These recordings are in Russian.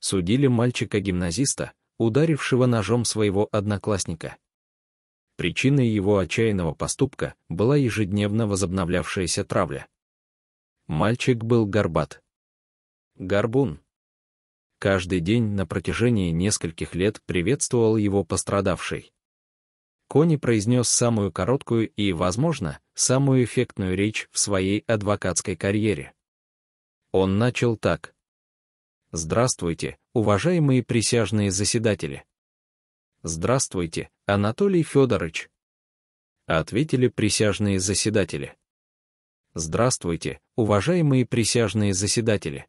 Судили мальчика-гимназиста, ударившего ножом своего одноклассника. Причиной его отчаянного поступка была ежедневно возобновлявшаяся травля. Мальчик был горбат. Горбун. Каждый день на протяжении нескольких лет приветствовал его пострадавший. Кони произнес самую короткую и, возможно, самую эффектную речь в своей адвокатской карьере. Он начал так. «Здравствуйте, уважаемые присяжные заседатели!» «Здравствуйте, Анатолий Федорович!» Ответили присяжные заседатели. Здравствуйте, уважаемые присяжные заседатели.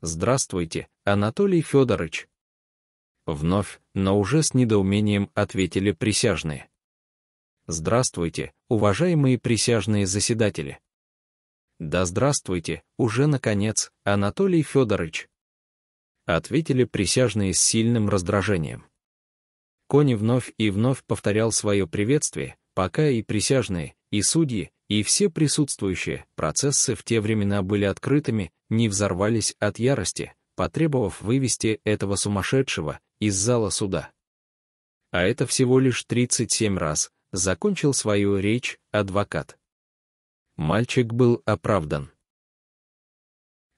Здравствуйте, Анатолий Федорович. Вновь, но уже с недоумением ответили присяжные. Здравствуйте, уважаемые присяжные заседатели. Да здравствуйте, уже наконец, Анатолий Федорович. Ответили присяжные с сильным раздражением. Кони вновь и вновь повторял свое приветствие, пока и присяжные, и судьи, и все присутствующие процессы в те времена были открытыми, не взорвались от ярости, потребовав вывести этого сумасшедшего из зала суда. А это всего лишь 37 раз, закончил свою речь адвокат. Мальчик был оправдан.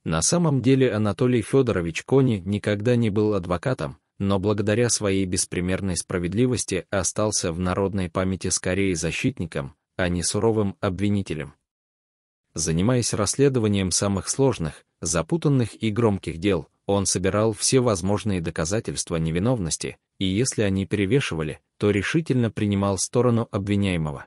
На самом деле Анатолий Федорович Кони никогда не был адвокатом, но благодаря своей беспримерной справедливости остался в народной памяти скорее защитником, а не суровым обвинителем. Занимаясь расследованием самых сложных, запутанных и громких дел, он собирал все возможные доказательства невиновности, и если они перевешивали, то решительно принимал сторону обвиняемого.